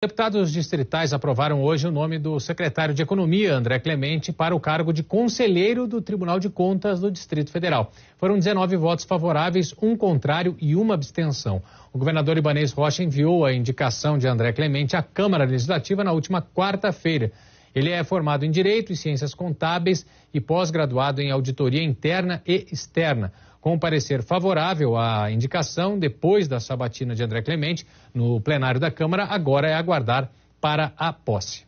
Deputados distritais aprovaram hoje o nome do secretário de Economia, André Clemente, para o cargo de conselheiro do Tribunal de Contas do Distrito Federal. Foram 19 votos favoráveis, um contrário e uma abstenção. O governador Ibanês Rocha enviou a indicação de André Clemente à Câmara Legislativa na última quarta-feira. Ele é formado em Direito e Ciências Contábeis e pós-graduado em Auditoria Interna e Externa. Com um parecer favorável à indicação, depois da sabatina de André Clemente, no plenário da Câmara, agora é aguardar para a posse.